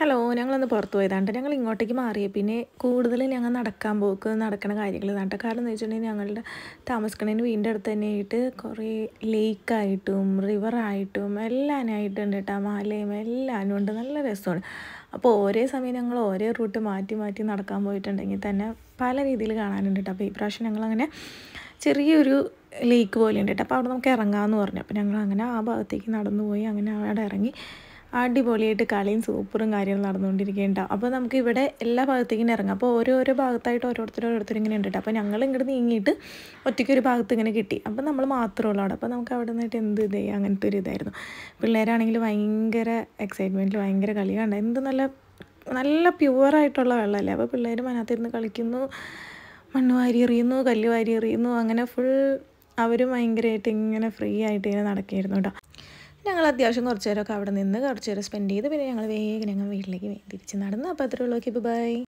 hello ഞങ്ങളൊന്ന് പുറത്ത് പോയതാണ്ട് ഞങ്ങൾ ഇങ്ങോട്ടേക്ക് മാറിയ പിന്നെ കൂടുതൽ ഞങ്ങൾ നടക്കാൻ പോക്ക് നടക്കുന്ന കാര്യങ്ങൾ ഇതാണ്ട് കാരണം എന്ന് വെച്ചിട്ടുണ്ടെങ്കിൽ ഞങ്ങളുടെ താമസിക്കണതിന് വീടിൻ്റെ അടുത്ത് തന്നെ ആയിട്ട് കുറേ ലേക്കായിട്ടും റിവറായിട്ടും എല്ലാനായിട്ടുണ്ട് കേട്ടോ മാലയും എല്ലാനും ഉണ്ട് നല്ല രസമാണ് അപ്പോൾ ഒരേ സമയം ഞങ്ങൾ ഓരോ റൂട്ട് മാറ്റി മാറ്റി നടക്കാൻ പോയിട്ടുണ്ടെങ്കിൽ തന്നെ പല രീതിയിൽ കാണാനുണ്ട് കേട്ടോ അപ്പോൾ ഈ പ്രാവശ്യം ഞങ്ങളങ്ങനെ ചെറിയൊരു ലേക്ക് പോലെ ഉണ്ട് കേട്ടോ അപ്പോൾ അവിടെ നമുക്ക് ഇറങ്ങാമെന്ന് പറഞ്ഞു അപ്പോൾ ഞങ്ങൾ അങ്ങനെ ആ ഭാഗത്തേക്ക് നടന്നു പോയി അങ്ങനെ അവിടെ ഇറങ്ങി അടിപൊളിയായിട്ട് കളിയും സൂപ്പറും കാര്യങ്ങളും നടന്നുകൊണ്ടിരിക്കുകയുണ്ടാവും അപ്പോൾ നമുക്ക് ഇവിടെ എല്ലാ ഭാഗത്തേക്കും ഇറങ്ങാം അപ്പോൾ ഓരോരോ ഭാഗത്തായിട്ട് ഓരോരുത്തരും ഓരോരുത്തരും ഇങ്ങനെ ഉണ്ട് അപ്പോൾ ഞങ്ങൾ ഇങ്ങോട്ട് നീങ്ങിയിട്ട് ഒറ്റയ്ക്ക് ഒരു ഭാഗത്ത് ഇങ്ങനെ കിട്ടി അപ്പോൾ നമ്മൾ ഉള്ളൂ അവിടെ അപ്പോൾ നമുക്ക് അവിടെ നിന്നിട്ട് എന്ത് ഇതേ അങ്ങനത്തെ ഒരു ഇതായിരുന്നു പിള്ളേരാണെങ്കിൽ ഭയങ്കര എക്സൈറ്റ്മെൻറ്റിൽ ഭയങ്കര കളിയാണ് എന്ത് നല്ല നല്ല പ്യുവറായിട്ടുള്ള വെള്ളമല്ലേ അപ്പോൾ പിള്ളേർ മനത്തിരുന്ന് കളിക്കുന്നു മണ്ണ് വാരി എറിയുന്നു കല്ല് വാരി എറിയുന്നു അങ്ങനെ ഫുൾ അവരും ഭയങ്കരമായിട്ട് ഇങ്ങനെ ഫ്രീ ആയിട്ട് ഇങ്ങനെ നടക്കുകയായിരുന്നു കേട്ടോ ഞങ്ങൾ അത്യാവശ്യം കുറച്ച് നേരമൊക്കെ അവിടെ നിന്ന് കുറച്ച് നേരം സ്പെൻഡ് ചെയ്ത് പിന്നെ ഞങ്ങൾ വേഗം ഞങ്ങൾ വീട്ടിലേക്ക് തിരിച്ച് നടന്നു അപ്പോൾ അത്രയുള്ളൂ ഓക്കെ ബൈ